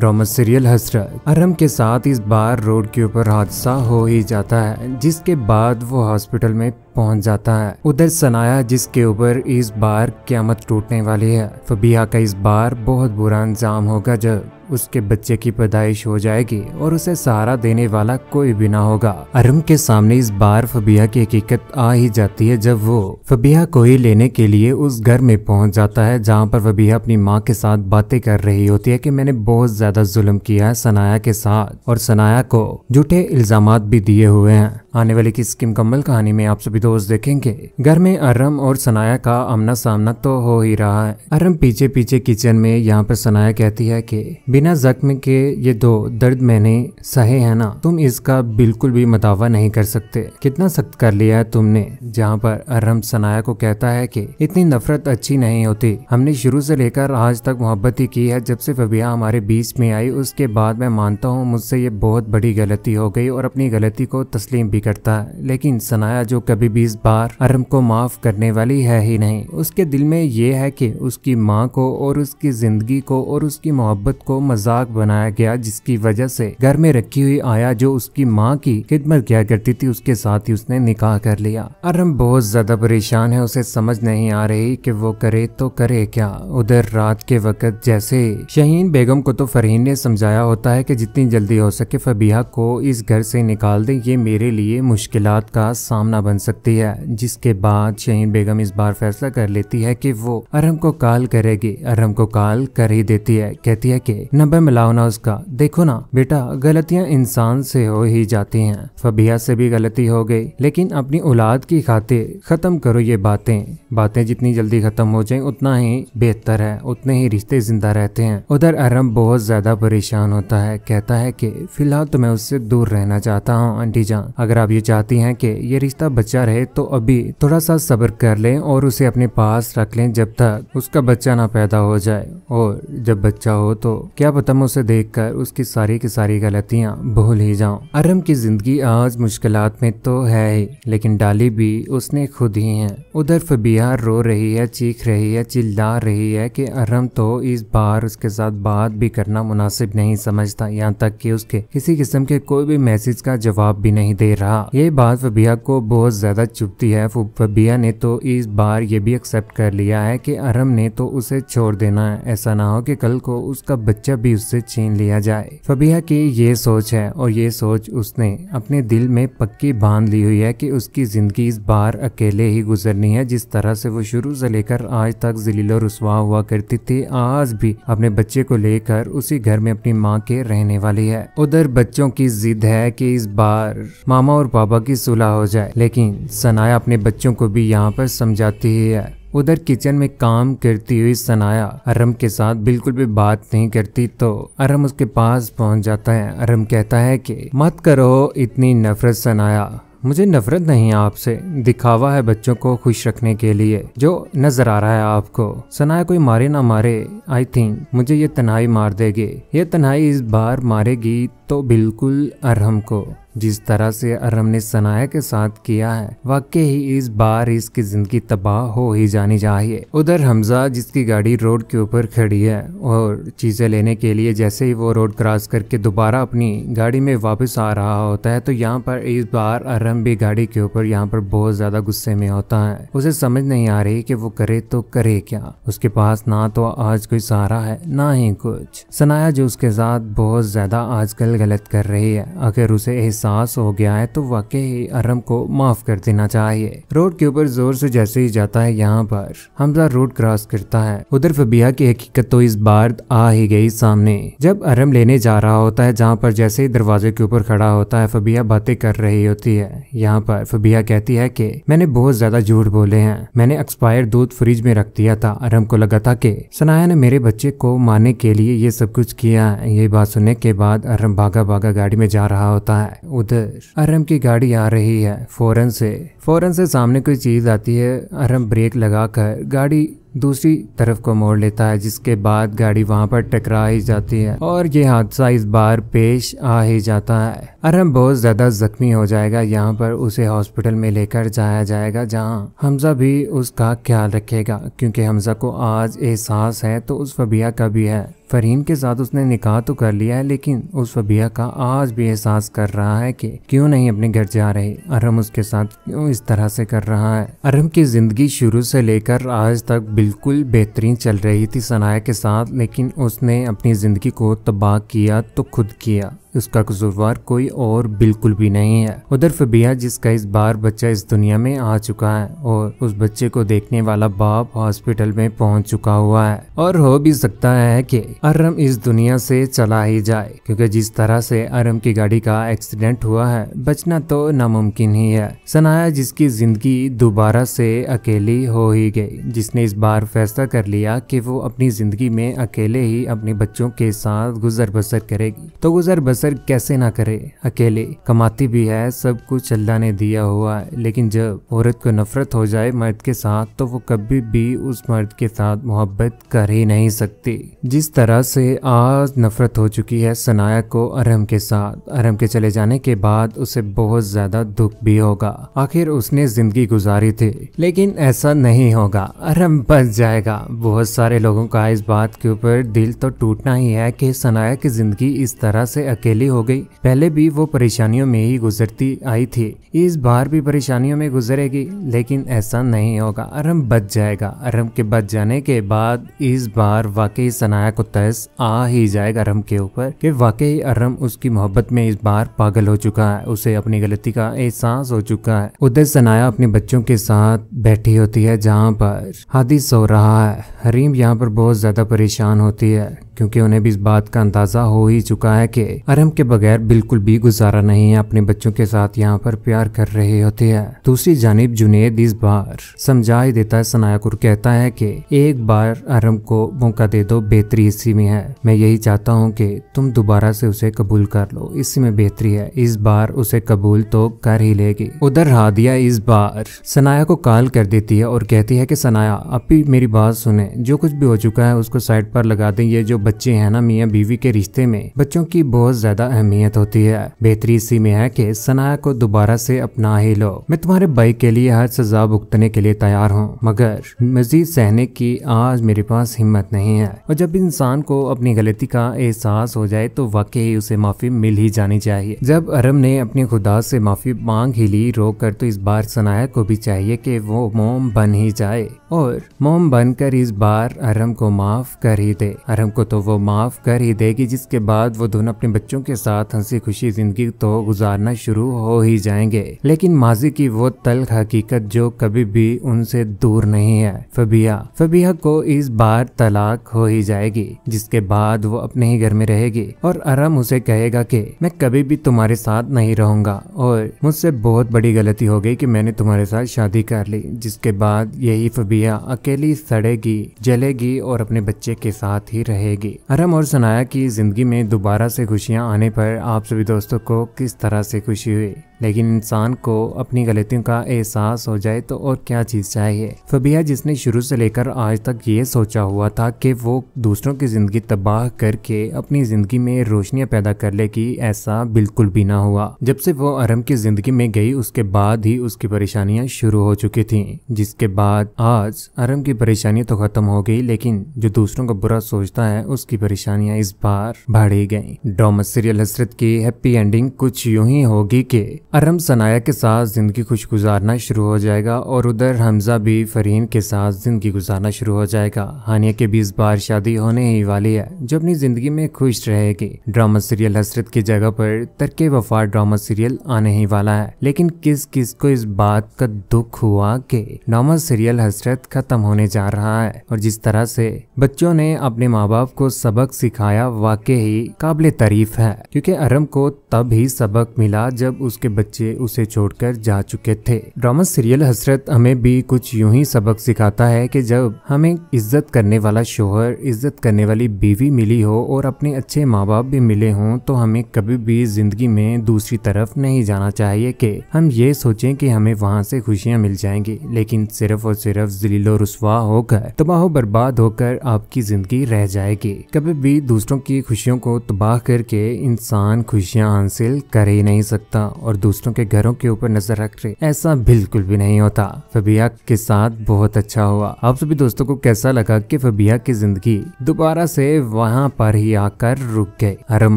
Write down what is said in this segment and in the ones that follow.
drama serial हसरत अरम के साथ इस बार रोड के ऊपर हादसा हो ही जाता है जिसके बाद वो हॉस्पिटल में पहुंच जाता है उधर सनाया जिसके ऊपर इस बार क्यामत टूटने वाली है फबिया का इस बार बहुत बुरा अंजाम होगा जब उसके बच्चे की पैदाइश हो जाएगी और उसे सहारा देने वाला कोई भी ना होगा अरुण के सामने इस बार फबिया की हकीकत आ ही जाती है जब वो फबिया को ही लेने के लिए उस घर में पहुंच जाता है जहां पर फबिया अपनी माँ के साथ बातें कर रही होती है कि मैंने बहुत ज्यादा जुल्म किया है सनाया के साथ और सनाया को झूठे इल्जाम भी दिए हुए हैं आने वाली किस की मुकम्मल कहानी में आप सभी दोस्त देखेंगे घर में अर्रम और सनाया का आमना सामना तो हो ही रहा है अर्रम पीछे पीछे किचन में यहाँ पर सनाया कहती है कि बिना जख्म के ये दो दर्द मैंने सहे है ना तुम इसका बिल्कुल भी मदावा नहीं कर सकते कितना सख्त कर लिया है तुमने जहाँ पर अर्रम सनाया को कहता है कि इतनी नफरत अच्छी नहीं होती हमने शुरू से लेकर आज तक मोहब्बत ही की है जब से फबिया हमारे बीच में आई उसके बाद मैं मानता हूँ मुझसे ये बहुत बड़ी गलती हो गई और अपनी गलती को तस्लीम भी करता लेकिन सनाया जो कभी भी इस बार अरम को माफ करने वाली है ही नहीं उसके दिल में ये है कि उसकी माँ को और उसकी जिंदगी को और उसकी मोहब्बत को मजाक बनाया गया जिसकी वजह से घर में रखी हुई आया जो उसकी माँ की खिदमत किया करती थी उसके साथ ही उसने निकाह कर लिया अरम बहुत ज्यादा परेशान है उसे समझ नहीं आ रही कि वो करे तो करे क्या उधर रात के वक्त जैसे शहीन बेगम को तो फरहीन ने समझाया होता है कि जितनी जल्दी हो सके फबिया को इस घर से निकाल दें ये मेरे लिए लिए मुश्किल का सामना बन सकती है जिसके बाद शहीन बेगम इस बार फैसला कर लेती है कि वो अरम को कॉल करेगी अरम को कॉल कर ही देती है कहती है कि नब्बे मिलाओ ना उसका देखो ना बेटा गलतियां इंसान से हो ही जाती हैं फबिया से भी गलती हो गई लेकिन अपनी औलाद की खातिर खत्म करो ये बातें बातें जितनी जल्दी खत्म हो जाए उतना ही बेहतर है उतने ही रिश्ते जिंदा रहते हैं उधर अरम बहुत ज्यादा परेशान होता है कहता है की फिलहाल तो मैं उससे दूर रहना चाहता हूँ आंटी जान अगर आप ये चाहती हैं कि ये रिश्ता बच्चा रहे तो अभी थोड़ा सा सब्र कर लें और उसे अपने पास रख लें जब तक उसका बच्चा ना पैदा हो जाए और जब बच्चा हो तो क्या पता मैं उसे देख कर उसकी सारी की सारी गलतियाँ भूल ही जाऊँ अरम की जिंदगी आज मुश्किल में तो है ही लेकिन डाली भी उसने खुद ही है उधर फबिया रो रही है चीख रही है चिल्ला रही है की अरम तो इस बार उसके साथ बात भी करना मुनासिब नहीं समझता यहाँ तक कि उसके किसी किस्म के कोई भी मैसेज का जवाब भी नहीं दे रहा रहा ये बात फबिया को बहुत ज्यादा चुपती है फबिया ने तो इस बार ये भी एक्सेप्ट कर लिया है कि अरम ने तो उसे छोड़ देना है ऐसा ना हो कि कल को उसका बच्चा भी उससे छीन लिया जाए फबिया की ये सोच है और ये सोच उसने अपने दिल में पक्की बांध ली हुई है कि उसकी जिंदगी इस बार अकेले ही गुजरनी है जिस तरह से वो शुरू से लेकर आज तक जलीलो रसवा हुआ करती थी आज भी अपने बच्चे को लेकर उसी घर में अपनी माँ के रहने वाली है उधर बच्चों की जिद है कि इस बार मामा और बाबा की सुलह हो जाए लेकिन सनाया अपने बच्चों को भी यहाँ पर समझाती ही है उधर किचन में काम करती हुई सनाया अरम के साथ बिल्कुल भी बात नहीं करती तो अरम उसके पास पहुंच जाता है अरम कहता है कि मत करो इतनी नफरत सनाया मुझे नफरत नहीं आपसे दिखावा है बच्चों को खुश रखने के लिए जो नजर आ रहा है आपको सनाया कोई मारे ना मारे आई थिंक मुझे ये तनाई मार देगी ये तनाई इस बार मारेगी तो बिल्कुल अरहम को जिस तरह से अरम ने सनाया के साथ किया है वाकई ही इस बार इसकी जिंदगी तबाह हो ही जानी चाहिए उधर हमजा जिसकी गाड़ी रोड के ऊपर खड़ी है और चीजें लेने के लिए जैसे ही वो रोड क्रॉस करके दोबारा अपनी गाड़ी में वापस आ रहा होता है तो यहाँ पर इस बार अरम भी गाड़ी के ऊपर यहाँ पर बहुत ज्यादा गुस्से में होता है उसे समझ नहीं आ रही की वो करे तो करे क्या उसके पास ना तो आज कोई सहारा है ना ही कुछ सनाया जो उसके साथ बहुत ज्यादा आजकल गलत कर रही है आखिर उसे ऐसा एहसास हो गया है तो वाकई अरम को माफ कर देना चाहिए रोड के ऊपर जोर से जैसे ही जाता है यहाँ पर हमजा रोड क्रॉस करता है उधर फबिया की हकीकत तो इस बार आ ही गई सामने जब अरम लेने जा रहा होता है जहाँ पर जैसे ही दरवाजे के ऊपर खड़ा होता है फबिया बातें कर रही होती है यहाँ पर फबिया कहती है की मैंने बहुत ज्यादा झूठ बोले हैं मैंने एक्सपायर दूध फ्रिज में रख दिया था अरम को लगा था की सनाया ने मेरे बच्चे को मारने के लिए ये सब कुछ किया है ये बात सुनने के बाद अरम भागा भागा गाड़ी में जा रहा होता है उधर अरम की गाड़ी आ रही है फौरन से फौरन से सामने कोई चीज आती है अरम ब्रेक लगाकर गाड़ी दूसरी तरफ को मोड़ लेता है जिसके बाद गाड़ी वहाँ पर टकरा ही जाती है और ये हादसा इस बार पेश आ ही जाता है अरहम बहुत ज्यादा जख्मी हो जाएगा यहाँ पर उसे हॉस्पिटल में लेकर जाया जाएगा जहाँ हमजा भी उसका ख्याल रखेगा क्योंकि हमजा को आज एहसास है तो उस फबिया का भी है फरीन के साथ उसने निकाह तो कर लिया है लेकिन उस फबिया का आज भी एहसास कर रहा है कि क्यों नहीं अपने घर जा रही अरहम उसके साथ क्यों इस तरह से कर रहा है अरहम की जिंदगी शुरू से लेकर आज तक बिल्कुल बेहतरीन चल रही थी सनाया के साथ लेकिन उसने अपनी ज़िंदगी को तबाह किया तो खुद किया उसका कसूरवार कोई और बिल्कुल भी नहीं है उधर फबिया जिसका इस बार बच्चा इस दुनिया में आ चुका है और उस बच्चे को देखने वाला बाप हॉस्पिटल में पहुंच चुका हुआ है और हो भी सकता है कि अरम इस दुनिया से चला ही जाए क्योंकि जिस तरह से अर्रम की गाड़ी का एक्सीडेंट हुआ है बचना तो नामुमकिन ही है सनाया जिसकी जिंदगी दोबारा से अकेली हो ही गई जिसने इस बार फैसला कर लिया कि वो अपनी जिंदगी में अकेले ही अपने बच्चों के साथ गुजर बसर करेगी तो गुजर बसर सर कैसे ना करे अकेले कमाती भी है सब कुछ अल्लाह ने दिया हुआ है लेकिन जब औरत को नफरत हो जाए मर्द के साथ तो वो कभी भी उस मर्द के साथ मोहब्बत कर ही नहीं सकती जिस तरह से आज नफरत हो चुकी है सनाया को अरहम के साथ अरहम के चले जाने के बाद उसे बहुत ज्यादा दुख भी होगा आखिर उसने जिंदगी गुजारी थी लेकिन ऐसा नहीं होगा अरहम बच जाएगा बहुत सारे लोगों का इस बात के ऊपर दिल तो टूटना ही है कि सनाया की जिंदगी इस तरह से अकेले सहेली हो गई पहले भी वो परेशानियों में ही गुजरती आई थी इस बार भी परेशानियों में गुजरेगी लेकिन ऐसा नहीं होगा अरम बच जाएगा अरम के बच जाने के बाद इस बार वाकई सनाया को तहस आ ही जाएगा अरम के ऊपर कि वाकई अरम उसकी मोहब्बत में इस बार पागल हो चुका है उसे अपनी गलती का एहसास हो चुका है उधर सनाया अपने बच्चों के साथ बैठी होती है जहाँ पर हादी सो रहा है हरीम यहाँ पर बहुत ज्यादा परेशान होती है क्योंकि उन्हें भी इस बात का अंदाजा हो ही चुका है कि अरम के बगैर बिल्कुल भी गुजारा नहीं है अपने बच्चों के साथ यहाँ पर प्यार कर रहे होते हैं दूसरी जानब जुनेद इस बार समझा ही देता है सनाया कहता है कि एक बार अरम को मौका दे दो बेहतरी इसी में है मैं यही चाहता हूँ कि तुम दोबारा से उसे कबूल कर लो इसी में बेहतरी है इस बार उसे कबूल तो कर ही लेगी उधर हादिया इस बार सनाया को कॉल कर देती है और कहती है कि सनाया अभी मेरी बात सुने जो कुछ भी हो चुका है उसको साइड पर लगा दें ये जो बच्चे हैं ना मियाँ बीवी के रिश्ते में बच्चों की बहुत ज्यादा अहमियत होती है बेहतरी इसी में है की सनाया को दोबारा से अपना ही लो मैं तुम्हारे भाई के लिए हर सजा भुगतने के लिए तैयार हूँ मगर मजीद सहने की आज मेरे पास हिम्मत नहीं है और जब इंसान को अपनी गलती का एहसास हो जाए तो वाकई उसे माफी मिल ही जानी चाहिए जब अरब ने अपने खुदा से माफी मांग ही ली रो कर तो इस बार सनाया को भी चाहिए कि वो मोम बन ही जाए और मोम बनकर इस बार अरम को माफ कर ही दे अरम को तो तो वो माफ़ कर ही देगी जिसके बाद वो दोनों अपने बच्चों के साथ हंसी खुशी ज़िंदगी तो गुजारना शुरू हो ही जाएंगे लेकिन माजी की वो तल्ख हकीकत जो कभी भी उनसे दूर नहीं है फबिया फबिया को इस बार तलाक हो ही जाएगी जिसके बाद वो अपने ही घर में रहेगी और अरम उसे कहेगा कि मैं कभी भी तुम्हारे साथ नहीं रहूंगा और मुझसे बहुत बड़ी गलती हो गई कि मैंने तुम्हारे साथ शादी कर ली जिसके बाद यही फबिया अकेली सड़ेगी जलेगी और अपने बच्चे के साथ ही रहेगी होगी अरम और सनाया की जिंदगी में दोबारा से खुशियाँ आने पर आप सभी दोस्तों को किस तरह से खुशी हुई लेकिन इंसान को अपनी गलतियों का एहसास हो जाए तो और क्या चीज़ चाहिए फबिया जिसने शुरू से लेकर आज तक ये सोचा हुआ था कि वो दूसरों की ज़िंदगी तबाह करके अपनी ज़िंदगी में रोशनियाँ पैदा कर लेगी ऐसा बिल्कुल भी ना हुआ जब से वो अरम की ज़िंदगी में गई उसके बाद ही उसकी परेशानियाँ शुरू हो चुकी थी जिसके बाद आज अरम की परेशानियाँ तो ख़त्म हो गई लेकिन जो दूसरों का बुरा सोचता है उसकी परेशानियाँ इस बार बढ़ी गई डोमस सीरियल हसरत की हैप्पी एंडिंग कुछ यूं ही होगी कि अरम सनाया के साथ ज़िंदगी खुश गुजारना शुरू हो जाएगा और उधर हमज़ा भी फरीन के साथ ज़िंदगी गुजारना शुरू हो जाएगा हानिया के भी इस बार शादी होने ही वाली है जो अपनी ज़िंदगी में खुश रहेगी ड्रामा सीरियल हसरत की जगह पर तर्क वफा ड्रामा सीरियल आने ही वाला है लेकिन किस किस को इस बात का दुख हुआ कि ड्रामा सीरियल हसरत खत्म होने जा रहा है और जिस तरह से बच्चों ने अपने माँ बाप को सबक सिखाया वाकई ही काबिल तारीफ है क्योंकि अरम को तब ही सबक मिला जब उसके बच्चे उसे छोड़कर जा चुके थे ड्रामा सीरियल हसरत हमें भी कुछ यूं ही सबक सिखाता है कि जब हमें इज्जत करने वाला शोहर इज्जत करने वाली बीवी मिली हो और अपने अच्छे माँ बाप भी मिले हों तो हमें कभी भी जिंदगी में दूसरी तरफ नहीं जाना चाहिए कि हम ये सोचें कि हमें वहाँ से खुशियाँ मिल जाएंगी लेकिन सिर्फ और सिर्फ जलीलो रसवा होकर तबाह बर्बाद होकर आपकी जिंदगी रह जाएगी कभी भी दूसरों की खुशियों को तबाह करके इंसान खुशियाँ हासिल कर ही नहीं सकता और दूसरा दोस्तों के घरों के ऊपर नजर रख रहे ऐसा बिल्कुल भी नहीं होता फबिया के साथ बहुत अच्छा हुआ आप सभी दोस्तों को कैसा लगा कि फबिया की जिंदगी दोबारा से वहाँ पर ही आकर रुक गए अरम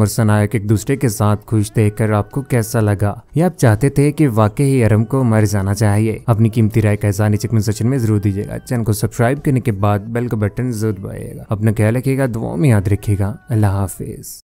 और सनायक एक दूसरे के साथ खुश देखकर आपको कैसा लगा या आप चाहते थे कि वाकई ही अरम को मर जाना चाहिए अपनी कीमती राय का नीचे कमेंट सेक्शन में जरूर दीजिएगा चैनल को सब्सक्राइब करने के बाद बेल का बटन जरूर दबाइएगा अपना ख्याल रखिएगा दुआ में याद रखिएगा अल्लाह हाफिज